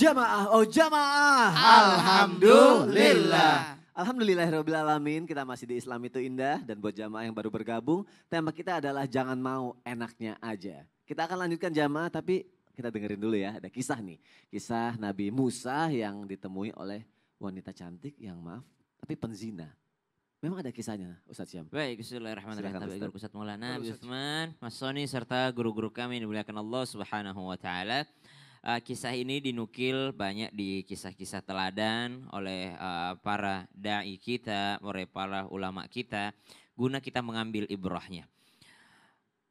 Jamaah, oh jamaah. Alhamdulillah. Alhamdulillahirrahmanirrahim, ya kita masih di Islam itu indah. Dan buat jamaah yang baru bergabung, tema kita adalah jangan mau enaknya aja. Kita akan lanjutkan jamaah tapi kita dengerin dulu ya. Ada kisah nih, kisah Nabi Musa yang ditemui oleh wanita cantik yang maaf, tapi penzina. Memang ada kisahnya Ustaz Syam. Baik, bismillahirrahmanirrahim. Tabi'ul Ustaz Maulana, Ustaz. Uthman, Mas Soni, serta guru-guru kami yang dimuliakan Allah subhanahu wa ta'ala uh, kisah ini dinukil banyak di kisah-kisah teladan oleh uh, para dai kita, oleh para ulama kita, guna kita mengambil ibrahnya.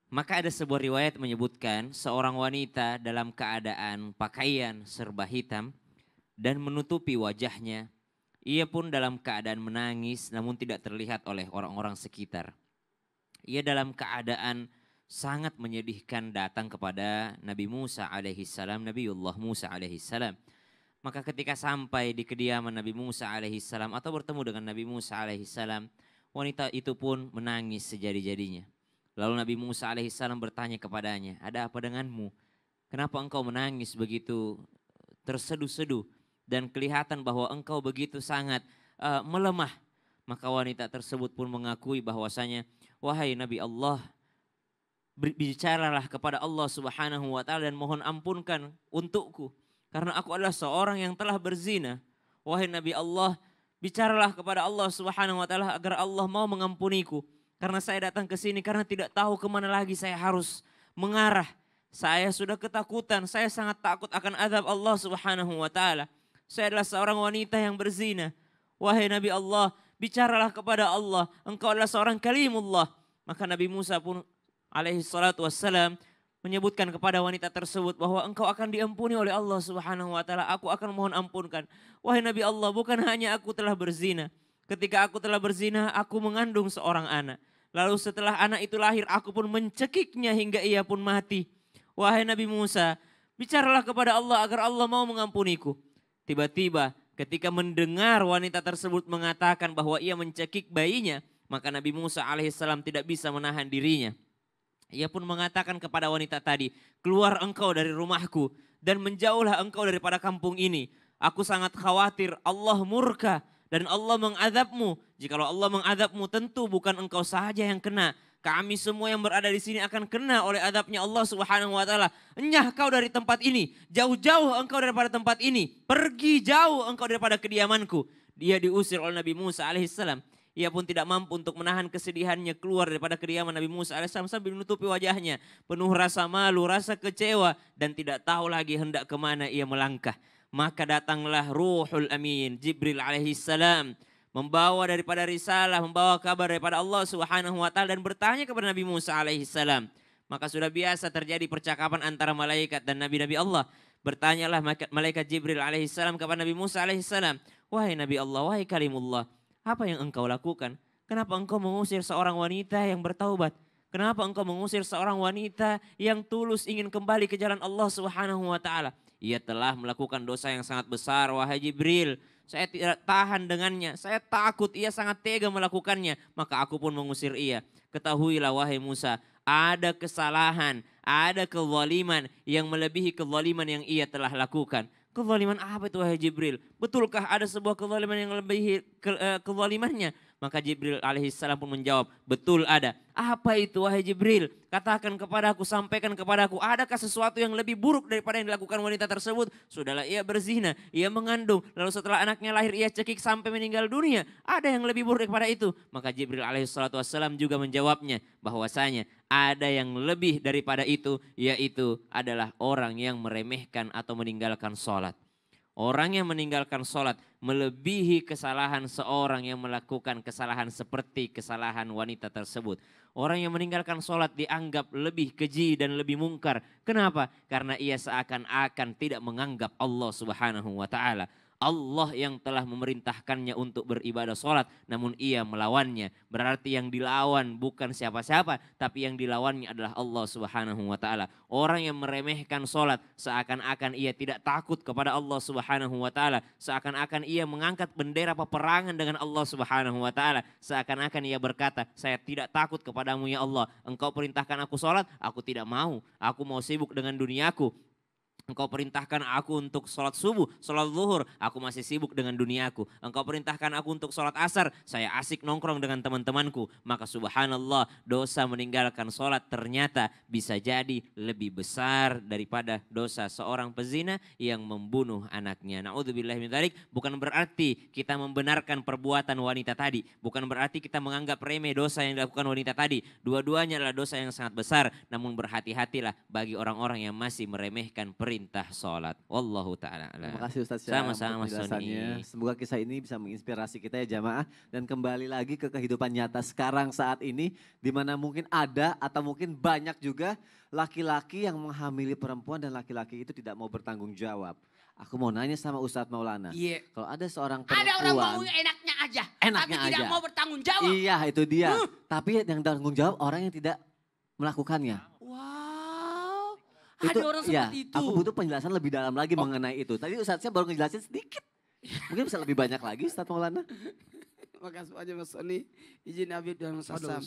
Maka ada sebuah riwayat menyebutkan seorang wanita dalam keadaan pakaian serba hitam dan menutupi wajahnya. Ia pun dalam keadaan menangis namun tidak terlihat oleh orang-orang sekitar. Ia dalam keadaan sangat menyedihkan datang kepada Nabi Musa alaihissalam, Nabiullah Musa alaihissalam. Maka ketika sampai di kediaman Nabi Musa alaihissalam atau bertemu dengan Nabi Musa alaihissalam, wanita itu pun menangis sejadi-jadinya. Lalu Nabi Musa alaihissalam bertanya kepadanya, ada apa denganmu? Kenapa engkau menangis begitu terseduh-seduh dan kelihatan bahwa engkau begitu sangat uh, melemah? Maka wanita tersebut pun mengakui bahwasanya, wahai Nabi Allah, berbicaralah kepada Allah Subhanahu wa taala dan mohon ampunkan untukku karena aku adalah seorang yang telah berzina. Wahai Nabi Allah, bicaralah kepada Allah Subhanahu wa taala agar Allah mau mengampuniku karena saya datang ke sini karena tidak tahu kemana lagi saya harus mengarah. Saya sudah ketakutan, saya sangat takut akan azab Allah Subhanahu wa taala. Saya adalah seorang wanita yang berzina. Wahai Nabi Allah, bicaralah kepada Allah, engkau adalah seorang kalimullah. Maka Nabi Musa pun alaihi salatu wassalam menyebutkan kepada wanita tersebut bahwa engkau akan diampuni oleh Allah Subhanahu wa taala. Aku akan mohon ampunkan. Wahai Nabi Allah, bukan hanya aku telah berzina. Ketika aku telah berzina, aku mengandung seorang anak. Lalu setelah anak itu lahir, aku pun mencekiknya hingga ia pun mati. Wahai Nabi Musa, bicaralah kepada Allah agar Allah mau mengampuniku. Tiba-tiba ketika mendengar wanita tersebut mengatakan bahwa ia mencekik bayinya, maka Nabi Musa alaihissalam tidak bisa menahan dirinya. Ia pun mengatakan kepada wanita tadi, keluar engkau dari rumahku dan menjauhlah engkau daripada kampung ini. Aku sangat khawatir Allah murka dan Allah mengadabmu. Jikalau Allah mengadabmu tentu bukan engkau saja yang kena. Kami semua yang berada di sini akan kena oleh adabnya Allah subhanahu wa ta'ala. Enyah kau dari tempat ini. Jauh-jauh engkau daripada tempat ini. Pergi jauh engkau daripada kediamanku. Dia diusir oleh Nabi Musa alaihissalam. Ia pun tidak mampu untuk menahan kesedihannya keluar daripada kediaman Nabi Musa as sambil menutupi wajahnya. Penuh rasa malu, rasa kecewa dan tidak tahu lagi hendak kemana ia melangkah. Maka datanglah Ruhul Amin, Jibril salam membawa daripada risalah, membawa kabar daripada Allah Subhanahu wa taala dan bertanya kepada Nabi Musa salam Maka sudah biasa terjadi percakapan antara malaikat dan nabi-nabi Allah. Bertanyalah malaikat Jibril alaihissalam kepada Nabi Musa alaihissalam, "Wahai Nabi Allah, wahai kalimullah, apa yang engkau lakukan? Kenapa engkau mengusir seorang wanita yang bertaubat? Kenapa engkau mengusir seorang wanita yang tulus ingin kembali ke jalan Allah Subhanahu wa taala? Ia telah melakukan dosa yang sangat besar wahai Jibril. Saya tidak tahan dengannya. Saya takut ia sangat tega melakukannya, maka aku pun mengusir ia. Ketahuilah wahai Musa, ada kesalahan, ada kezaliman yang melebihi kezaliman yang ia telah lakukan. Kezaliman apa itu wahai Jibril? Betulkah ada sebuah kezaliman yang lebih ke, uh, kezalimannya? Maka Jibril alaihissalam pun menjawab, betul ada. Apa itu wahai Jibril? Katakan kepada aku, sampaikan kepada aku, adakah sesuatu yang lebih buruk daripada yang dilakukan wanita tersebut? Sudahlah ia berzina, ia mengandung, lalu setelah anaknya lahir ia cekik sampai meninggal dunia. Ada yang lebih buruk daripada itu? Maka Jibril alaihissalam juga menjawabnya bahwasanya ada yang lebih daripada itu, yaitu adalah orang yang meremehkan atau meninggalkan sholat. Orang yang meninggalkan sholat melebihi kesalahan seorang yang melakukan kesalahan seperti kesalahan wanita tersebut. Orang yang meninggalkan sholat dianggap lebih keji dan lebih mungkar. Kenapa? Karena ia seakan-akan tidak menganggap Allah subhanahu wa ta'ala. Allah yang telah memerintahkannya untuk beribadah sholat, namun ia melawannya. Berarti yang dilawan bukan siapa-siapa, tapi yang dilawannya adalah Allah Subhanahu wa Ta'ala. Orang yang meremehkan sholat seakan-akan ia tidak takut kepada Allah Subhanahu wa Ta'ala, seakan-akan ia mengangkat bendera peperangan dengan Allah Subhanahu wa Ta'ala, seakan-akan ia berkata, "Saya tidak takut kepadamu, ya Allah. Engkau perintahkan aku sholat, aku tidak mau. Aku mau sibuk dengan duniaku, Engkau perintahkan aku untuk sholat subuh, sholat zuhur, aku masih sibuk dengan duniaku. Engkau perintahkan aku untuk sholat asar, saya asik nongkrong dengan teman-temanku. Maka subhanallah dosa meninggalkan sholat ternyata bisa jadi lebih besar daripada dosa seorang pezina yang membunuh anaknya. Na'udzubillahimintarik bukan berarti kita membenarkan perbuatan wanita tadi. Bukan berarti kita menganggap remeh dosa yang dilakukan wanita tadi. Dua-duanya adalah dosa yang sangat besar. Namun berhati-hatilah bagi orang-orang yang masih meremehkan perintah perintah sholat. Wallahu ta'ala. Terima kasih Ustaz Syah. Sama-sama Sony. Semoga kisah ini bisa menginspirasi kita ya jamaah. Dan kembali lagi ke kehidupan nyata sekarang saat ini. di mana mungkin ada atau mungkin banyak juga laki-laki yang menghamili perempuan dan laki-laki itu tidak mau bertanggung jawab. Aku mau nanya sama Ustadz Maulana. Iya. Kalau ada seorang perempuan. Ada orang mau enaknya aja. Enaknya tapi aja. tidak mau bertanggung jawab. Iya itu dia. Uh. Tapi yang tanggung jawab orang yang tidak melakukannya. Wow. Ada itu, orang iya, seperti itu. Aku butuh penjelasan lebih dalam lagi oh. mengenai itu. Tadi Ustaznya baru ngejelasin sedikit. Mungkin bisa lebih banyak lagi Ustaz Maulana. Makasih banyak Mas Soni. Izin Abid dan Mas Asam.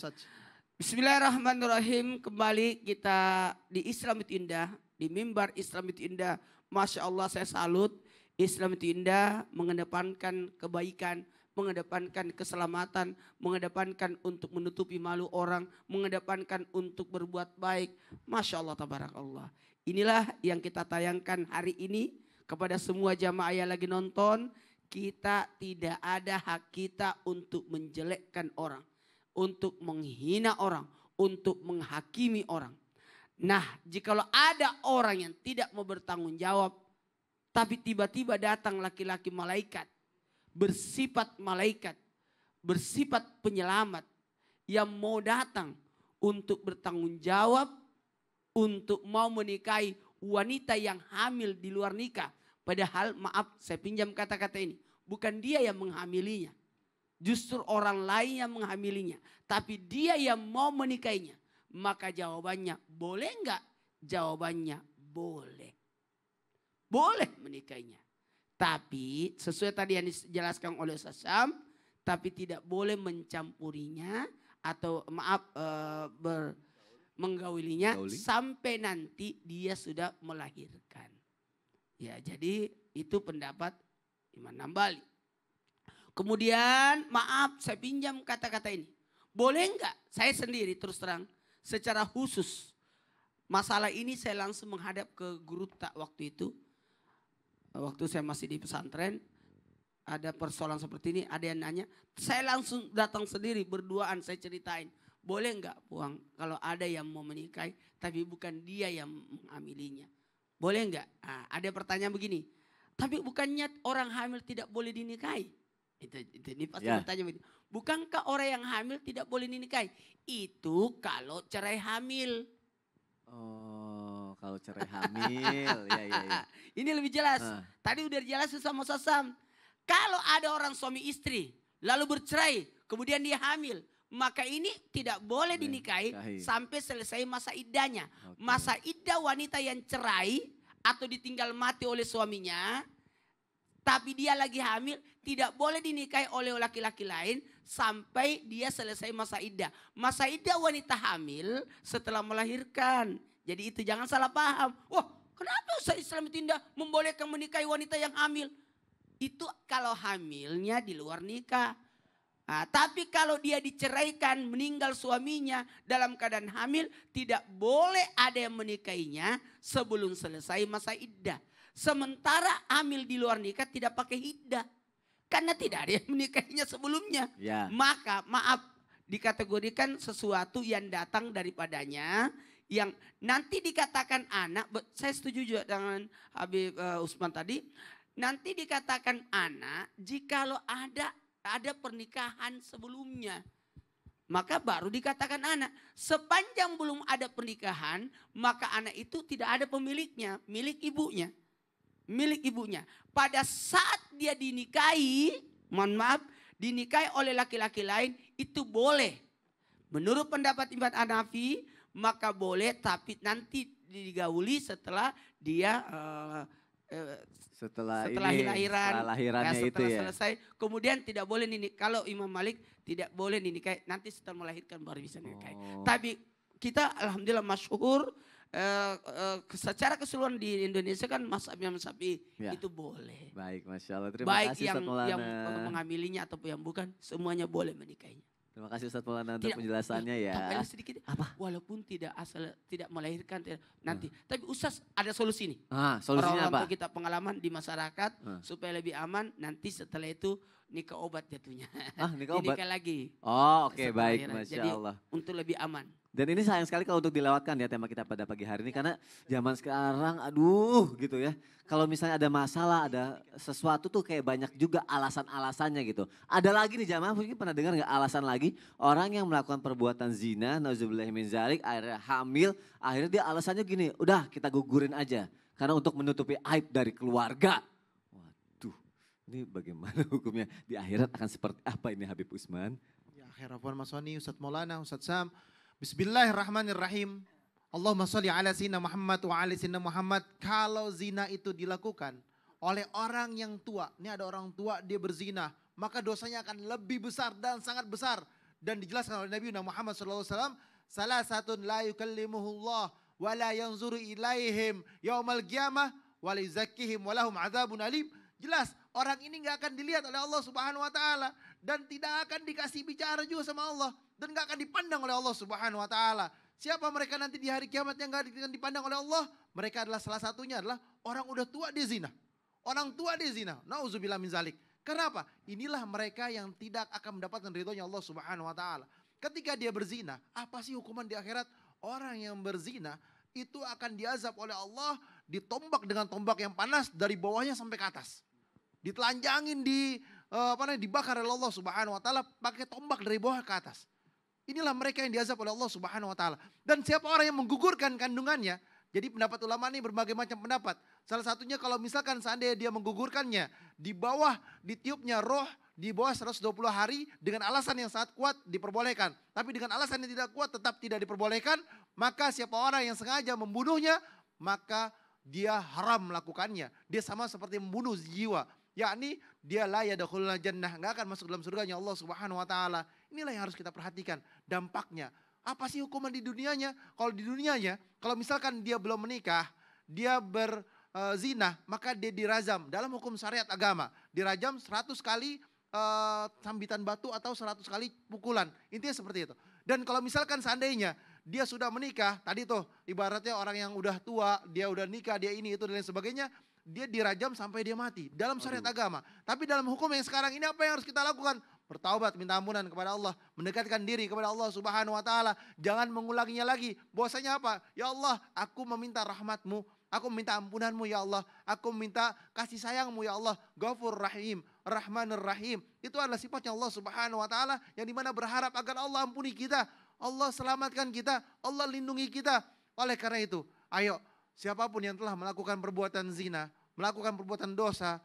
Bismillahirrahmanirrahim. Kembali kita di Islam itu indah. Di mimbar Islam itu indah. Masya Allah saya salut. Islam itu indah mengedepankan kebaikan mengedepankan keselamatan, mengedepankan untuk menutupi malu orang, mengedepankan untuk berbuat baik. Masya Allah, tabarakallah. Inilah yang kita tayangkan hari ini kepada semua jamaah yang lagi nonton. Kita tidak ada hak kita untuk menjelekkan orang, untuk menghina orang, untuk menghakimi orang. Nah, jikalau ada orang yang tidak mau bertanggung jawab, tapi tiba-tiba datang laki-laki malaikat bersifat malaikat, bersifat penyelamat yang mau datang untuk bertanggung jawab, untuk mau menikahi wanita yang hamil di luar nikah. Padahal maaf saya pinjam kata-kata ini. Bukan dia yang menghamilinya. Justru orang lain yang menghamilinya. Tapi dia yang mau menikahinya. Maka jawabannya boleh enggak? Jawabannya boleh. Boleh menikahinya. Tapi sesuai tadi yang dijelaskan oleh Sasam, tapi tidak boleh mencampurinya atau maaf e, ber, menggaulinya Gauli. sampai nanti dia sudah melahirkan. Ya, jadi itu pendapat Imam Nambali. Kemudian maaf saya pinjam kata-kata ini. Boleh enggak saya sendiri terus terang secara khusus masalah ini saya langsung menghadap ke guru tak waktu itu waktu saya masih di pesantren ada persoalan seperti ini, ada yang nanya, saya langsung datang sendiri berduaan saya ceritain. Boleh nggak buang kalau ada yang mau menikahi tapi bukan dia yang menghamilinya? Boleh nggak? Nah, ada pertanyaan begini, tapi bukannya orang hamil tidak boleh dinikahi? Itu, itu ini pasti yeah. bertanya begini Bukankah orang yang hamil tidak boleh dinikahi? Itu kalau cerai hamil. Oh kalau cerai hamil. ya, ya, ya. Ini lebih jelas. Uh. Tadi udah jelas sama Sosam. Kalau ada orang suami istri lalu bercerai, kemudian dia hamil, maka ini tidak boleh dinikahi Kahi. sampai selesai masa iddahnya. Okay. Masa iddah wanita yang cerai atau ditinggal mati oleh suaminya, tapi dia lagi hamil, tidak boleh dinikahi oleh laki-laki lain sampai dia selesai masa iddah. Masa iddah wanita hamil setelah melahirkan. Jadi itu jangan salah paham. Wah kenapa saya Islam itu tidak membolehkan menikahi wanita yang hamil? Itu kalau hamilnya di luar nikah. Nah, tapi kalau dia diceraikan, meninggal suaminya dalam keadaan hamil, tidak boleh ada yang menikahinya sebelum selesai masa iddah. Sementara hamil di luar nikah tidak pakai iddah. Karena tidak ada yang menikahinya sebelumnya. Ya. Maka maaf, dikategorikan sesuatu yang datang daripadanya yang nanti dikatakan anak, saya setuju juga dengan Habib uh, Usman tadi, nanti dikatakan anak jikalau ada ada pernikahan sebelumnya. Maka baru dikatakan anak. Sepanjang belum ada pernikahan, maka anak itu tidak ada pemiliknya, milik ibunya. Milik ibunya. Pada saat dia dinikahi, mohon maaf, dinikahi oleh laki-laki lain, itu boleh. Menurut pendapat Imam Hanafi, maka boleh tapi nanti digauli setelah dia uh, setelah setelah ini, lahiran setelah lahirannya ya, setelah itu ya. selesai ya? kemudian tidak boleh ini kalau Imam Malik tidak boleh kayak nanti setelah melahirkan baru bisa nikahi oh. tapi kita alhamdulillah masyhur Uh, uh, secara keseluruhan di Indonesia kan mas Abi ya. itu boleh. Baik, masya Allah. Terima Baik kasih yang, yang mengambilinya ataupun yang bukan, semuanya boleh menikahinya. Terima kasih Ustaz Maulana untuk penjelasannya ya. sedikit. Ya. Apa? Walaupun tidak asal tidak melahirkan tidak, nanti, hmm. tapi Ustaz ada solusi nih. Ah, solusinya Orang -orang apa? kita pengalaman di masyarakat hmm. supaya lebih aman nanti setelah itu nikah obat jatuhnya. Ah, nikah obat. Nikah lagi. Oh, oke okay, baik, masya Jadi, Allah. Untuk lebih aman. Dan ini sayang sekali kalau untuk dilewatkan ya tema kita pada pagi hari ini karena zaman sekarang aduh gitu ya. Kalau misalnya ada masalah, ada sesuatu tuh kayak banyak juga alasan-alasannya gitu. Ada lagi nih zaman mungkin pernah dengar nggak alasan lagi orang yang melakukan perbuatan zina, nauzubillah min zalik, akhirnya hamil, akhirnya dia alasannya gini, udah kita gugurin aja karena untuk menutupi aib dari keluarga ini bagaimana hukumnya di akhirat akan seperti apa ini Habib Usman? Ya akhirat Puan Mas Soni, Ustaz Maulana, Ustaz Sam. Bismillahirrahmanirrahim. Allahumma sholli ala sayyidina Muhammad wa ala sayyidina Muhammad. Kalau zina itu dilakukan oleh orang yang tua, ini ada orang tua dia berzina, maka dosanya akan lebih besar dan sangat besar dan dijelaskan oleh Nabi Muhammad SAW salah satu la yukallimuhullah wa la yanzuru ilaihim yaumal qiyamah wa la yuzakkihim wa lahum azabun alim Jelas orang ini nggak akan dilihat oleh Allah Subhanahu wa taala dan tidak akan dikasih bicara juga sama Allah dan nggak akan dipandang oleh Allah Subhanahu wa taala. Siapa mereka nanti di hari kiamat yang nggak akan dipandang oleh Allah? Mereka adalah salah satunya adalah orang udah tua dia zina. Orang tua dia zina. Nauzubillah min zalik. Kenapa? Inilah mereka yang tidak akan mendapatkan ridhonya Allah Subhanahu wa taala. Ketika dia berzina, apa sih hukuman di akhirat? Orang yang berzina itu akan diazab oleh Allah ditombak dengan tombak yang panas dari bawahnya sampai ke atas ditelanjangin di eh, apa namanya dibakar oleh Allah Subhanahu wa taala pakai tombak dari bawah ke atas. Inilah mereka yang diazab oleh Allah Subhanahu wa taala. Dan siapa orang yang menggugurkan kandungannya, jadi pendapat ulama ini berbagai macam pendapat. Salah satunya kalau misalkan seandainya dia menggugurkannya di bawah ditiupnya roh di bawah 120 hari dengan alasan yang sangat kuat diperbolehkan. Tapi dengan alasan yang tidak kuat tetap tidak diperbolehkan, maka siapa orang yang sengaja membunuhnya, maka dia haram melakukannya. Dia sama seperti membunuh jiwa yakni dia la yadkhulul jannah, enggak akan masuk dalam surganya Allah Subhanahu wa taala. Inilah yang harus kita perhatikan dampaknya. Apa sih hukuman di dunianya? Kalau di dunianya, kalau misalkan dia belum menikah, dia berzina, eh, maka dia dirazam dalam hukum syariat agama. Dirajam 100 kali uh, sambitan batu atau 100 kali pukulan. Intinya seperti itu. Dan kalau misalkan seandainya dia sudah menikah, tadi tuh ibaratnya orang yang udah tua, dia udah nikah, dia ini itu dan lain sebagainya, dia dirajam sampai dia mati dalam syariat Aduh. agama. Tapi dalam hukum yang sekarang ini apa yang harus kita lakukan? Bertaubat, minta ampunan kepada Allah, mendekatkan diri kepada Allah Subhanahu wa taala. Jangan mengulanginya lagi. Bahwasanya apa? Ya Allah, aku meminta rahmatmu, aku meminta ampunanmu ya Allah, aku minta kasih sayangmu ya Allah. Gafur Rahim, Rahmanur Rahim. Itu adalah sifatnya Allah Subhanahu wa taala yang dimana berharap agar Allah ampuni kita, Allah selamatkan kita, Allah lindungi kita. Oleh karena itu, ayo Siapapun yang telah melakukan perbuatan zina, melakukan perbuatan dosa,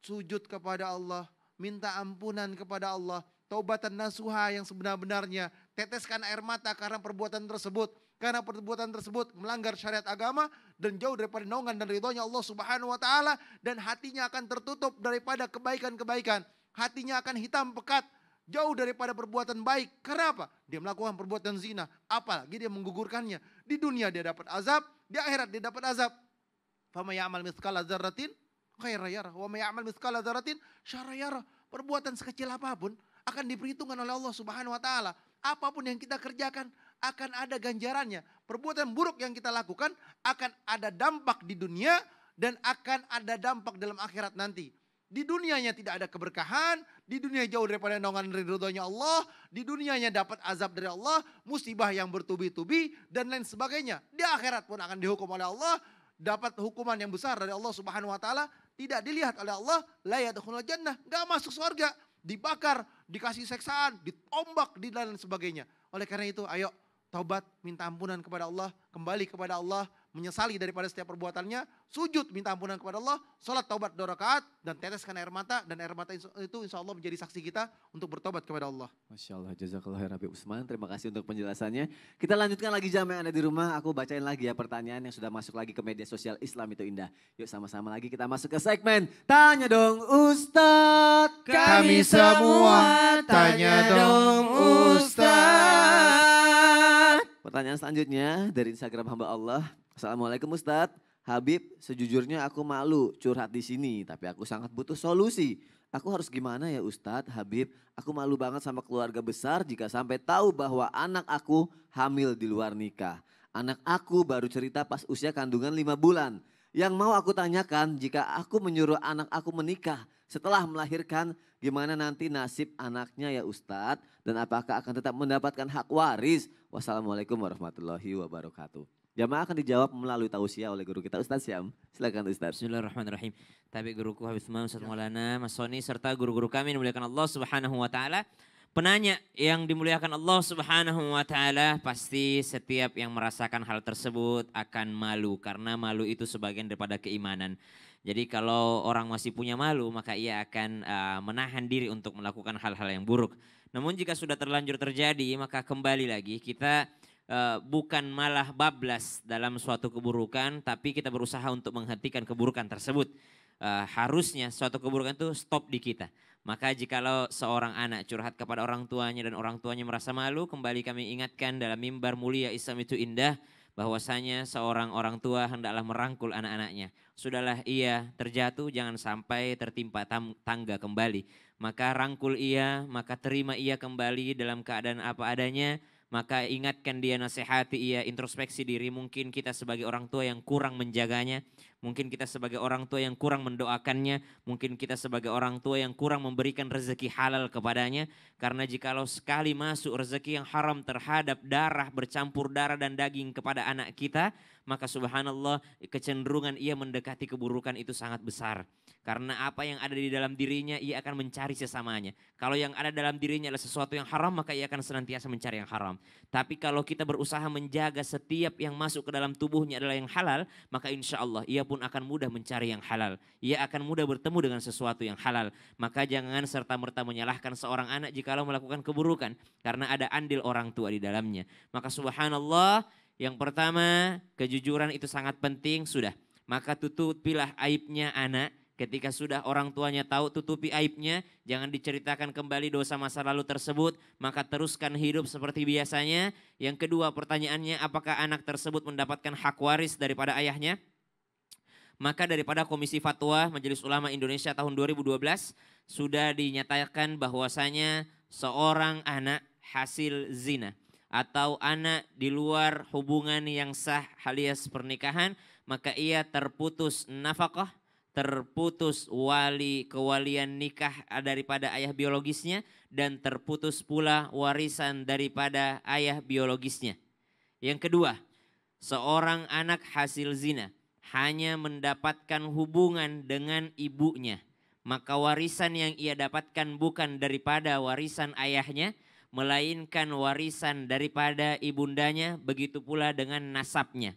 sujud kepada Allah, minta ampunan kepada Allah, taubatan nasuha yang sebenar-benarnya, teteskan air mata karena perbuatan tersebut, karena perbuatan tersebut melanggar syariat agama dan jauh daripada naungan dan ridhonya Allah Subhanahu wa taala dan hatinya akan tertutup daripada kebaikan-kebaikan, hatinya akan hitam pekat jauh daripada perbuatan baik. Kenapa? Dia melakukan perbuatan zina, apalagi dia menggugurkannya. Di dunia dia dapat azab, di akhirat dia dapat azab. Fama ya'mal mithqala dzarratin khairan yarah wa may ya'mal mithqala dzarratin syarran yarah. Perbuatan sekecil apapun akan diperhitungkan oleh Allah Subhanahu wa taala. Apapun yang kita kerjakan akan ada ganjarannya. Perbuatan buruk yang kita lakukan akan ada dampak di dunia dan akan ada dampak dalam akhirat nanti. Di dunianya tidak ada keberkahan, di dunia jauh daripada naungan ridhonya Allah, di dunianya dapat azab dari Allah, musibah yang bertubi-tubi dan lain sebagainya. Di akhirat pun akan dihukum oleh Allah, dapat hukuman yang besar dari Allah Subhanahu wa taala, tidak dilihat oleh Allah, la yadkhulul jannah, enggak masuk surga, dibakar, dikasih seksaan, ditombak di dan lain sebagainya. Oleh karena itu, ayo taubat, minta ampunan kepada Allah, kembali kepada Allah, menyesali daripada setiap perbuatannya, sujud minta ampunan kepada Allah, sholat taubat dua rakaat dan teteskan air mata dan air mata itu insya Allah menjadi saksi kita untuk bertobat kepada Allah. Masya Allah, jazakallah ya Rabbi Usman, terima kasih untuk penjelasannya. Kita lanjutkan lagi jam yang ada di rumah, aku bacain lagi ya pertanyaan yang sudah masuk lagi ke media sosial Islam itu indah. Yuk sama-sama lagi kita masuk ke segmen Tanya dong Ustadz. Kami, Kami semua tanya dong Ustadz. Pertanyaan selanjutnya dari Instagram hamba Allah. Assalamualaikum Ustadz Habib, sejujurnya aku malu curhat di sini, tapi aku sangat butuh solusi. Aku harus gimana ya Ustadz, Habib? Aku malu banget sama keluarga besar jika sampai tahu bahwa anak aku hamil di luar nikah. Anak aku baru cerita pas usia kandungan lima bulan. Yang mau aku tanyakan jika aku menyuruh anak aku menikah setelah melahirkan gimana nanti nasib anaknya ya Ustadz dan apakah akan tetap mendapatkan hak waris. Wassalamualaikum warahmatullahi wabarakatuh. Jamaah akan dijawab melalui tausiah oleh guru kita Ustaz Syam. Silakan Ustaz. Bismillahirrahmanirrahim. Tabik guruku Habib Ustaz ya. Maulana, Mas Soni serta guru-guru kami dimuliakan Allah Subhanahu wa taala. Penanya yang dimuliakan Allah Subhanahu wa taala pasti setiap yang merasakan hal tersebut akan malu karena malu itu sebagian daripada keimanan. Jadi kalau orang masih punya malu maka ia akan uh, menahan diri untuk melakukan hal-hal yang buruk. Namun jika sudah terlanjur terjadi maka kembali lagi kita uh, bukan malah bablas dalam suatu keburukan tapi kita berusaha untuk menghentikan keburukan tersebut. Uh, harusnya suatu keburukan itu stop di kita maka jikalau seorang anak curhat kepada orang tuanya dan orang tuanya merasa malu, kembali kami ingatkan dalam mimbar mulia Islam itu indah, bahwasanya seorang orang tua hendaklah merangkul anak-anaknya. Sudahlah ia terjatuh, jangan sampai tertimpa tangga kembali. Maka rangkul ia, maka terima ia kembali dalam keadaan apa adanya, maka ingatkan dia nasihati ia introspeksi diri mungkin kita sebagai orang tua yang kurang menjaganya mungkin kita sebagai orang tua yang kurang mendoakannya, mungkin kita sebagai orang tua yang kurang memberikan rezeki halal kepadanya, karena jikalau sekali masuk rezeki yang haram terhadap darah bercampur darah dan daging kepada anak kita, maka subhanallah kecenderungan ia mendekati keburukan itu sangat besar. Karena apa yang ada di dalam dirinya ia akan mencari sesamanya. Kalau yang ada dalam dirinya adalah sesuatu yang haram maka ia akan senantiasa mencari yang haram. Tapi kalau kita berusaha menjaga setiap yang masuk ke dalam tubuhnya adalah yang halal maka insya Allah ia pun akan mudah mencari yang halal. Ia akan mudah bertemu dengan sesuatu yang halal. Maka jangan serta-merta menyalahkan seorang anak jikalau melakukan keburukan karena ada andil orang tua di dalamnya. Maka subhanallah, yang pertama kejujuran itu sangat penting sudah. Maka tutupilah aibnya anak Ketika sudah orang tuanya tahu tutupi aibnya, jangan diceritakan kembali dosa masa lalu tersebut, maka teruskan hidup seperti biasanya. Yang kedua pertanyaannya, apakah anak tersebut mendapatkan hak waris daripada ayahnya? Maka daripada Komisi Fatwa Majelis Ulama Indonesia tahun 2012 sudah dinyatakan bahwasanya seorang anak hasil zina atau anak di luar hubungan yang sah alias pernikahan maka ia terputus nafkah terputus wali kewalian nikah daripada ayah biologisnya dan terputus pula warisan daripada ayah biologisnya. Yang kedua, seorang anak hasil zina hanya mendapatkan hubungan dengan ibunya. Maka warisan yang ia dapatkan bukan daripada warisan ayahnya, melainkan warisan daripada ibundanya, begitu pula dengan nasabnya.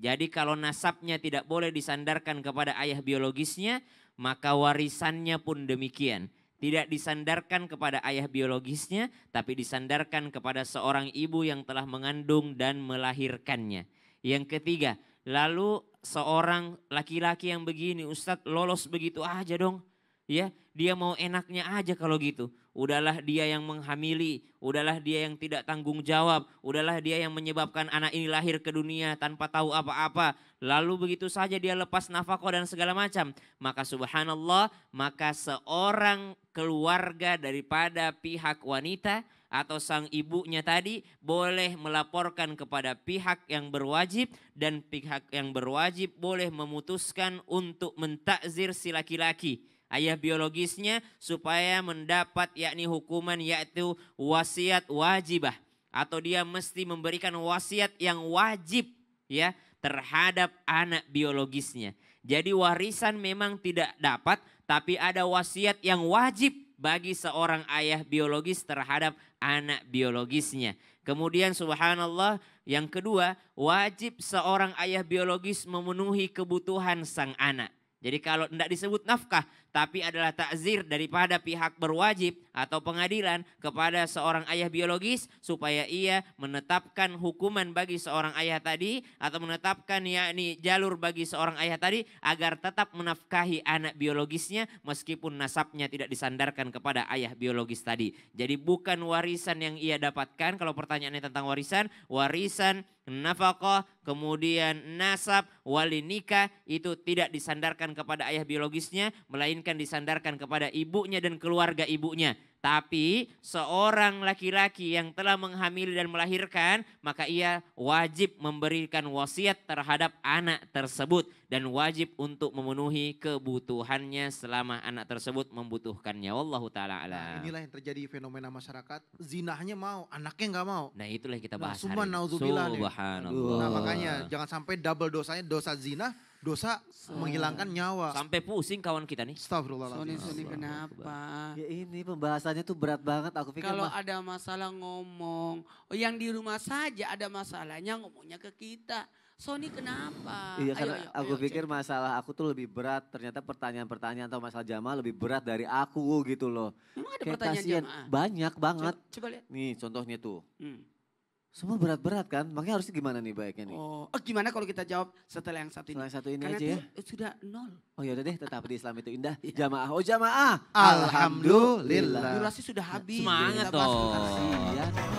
Jadi kalau nasabnya tidak boleh disandarkan kepada ayah biologisnya, maka warisannya pun demikian. Tidak disandarkan kepada ayah biologisnya, tapi disandarkan kepada seorang ibu yang telah mengandung dan melahirkannya. Yang ketiga, lalu seorang laki-laki yang begini, Ustadz lolos begitu aja dong. Ya, dia mau enaknya aja kalau gitu. Udahlah dia yang menghamili, udahlah dia yang tidak tanggung jawab, udahlah dia yang menyebabkan anak ini lahir ke dunia tanpa tahu apa-apa. Lalu begitu saja dia lepas nafkah dan segala macam. Maka subhanallah, maka seorang keluarga daripada pihak wanita atau sang ibunya tadi boleh melaporkan kepada pihak yang berwajib dan pihak yang berwajib boleh memutuskan untuk mentakzir si laki-laki ayah biologisnya supaya mendapat yakni hukuman yaitu wasiat wajibah atau dia mesti memberikan wasiat yang wajib ya terhadap anak biologisnya. Jadi warisan memang tidak dapat tapi ada wasiat yang wajib bagi seorang ayah biologis terhadap anak biologisnya. Kemudian subhanallah yang kedua wajib seorang ayah biologis memenuhi kebutuhan sang anak. Jadi kalau tidak disebut nafkah tapi adalah takzir daripada pihak berwajib atau pengadilan kepada seorang ayah biologis supaya ia menetapkan hukuman bagi seorang ayah tadi atau menetapkan yakni jalur bagi seorang ayah tadi agar tetap menafkahi anak biologisnya meskipun nasabnya tidak disandarkan kepada ayah biologis tadi. Jadi bukan warisan yang ia dapatkan kalau pertanyaannya tentang warisan, warisan nafkah, kemudian nasab, wali nikah itu tidak disandarkan kepada ayah biologisnya melainkan melainkan disandarkan kepada ibunya dan keluarga ibunya. Tapi seorang laki-laki yang telah menghamili dan melahirkan, maka ia wajib memberikan wasiat terhadap anak tersebut dan wajib untuk memenuhi kebutuhannya selama anak tersebut membutuhkannya. Wallahu taala Nah, inilah yang terjadi fenomena masyarakat, zinahnya mau, anaknya nggak mau. Nah, itulah yang kita nah, bahas. Nah, hari. Subhanallah. Nah, makanya jangan sampai double dosanya dosa zina dosa so. menghilangkan nyawa. Sampai pusing kawan kita nih. Astagfirullahaladzim. Sony, Sony kenapa? Ya ini pembahasannya tuh berat banget aku pikir. Kalau ada masalah ngomong, oh yang di rumah saja ada masalahnya ngomongnya ke kita. Sony kenapa? Iya karena ayo, aku ayo, pikir cek. masalah aku tuh lebih berat. Ternyata pertanyaan-pertanyaan atau masalah jamaah lebih berat dari aku gitu loh. Emang ada Kayak pertanyaan jamaah? Banyak banget. Coba, coba lihat. Nih contohnya tuh. Hmm. Semua berat-berat kan, makanya harusnya gimana nih baiknya nih? Oh, oh gimana kalau kita jawab setelah yang satu ini? Setelah satu ini Karena aja ya? Eh, sudah nol. Oh yaudah deh, tetap di Islam itu indah. Iya. Jamaah, oh jamaah. Alhamdulillah. Durasi sudah habis. Semangat dong. Iya.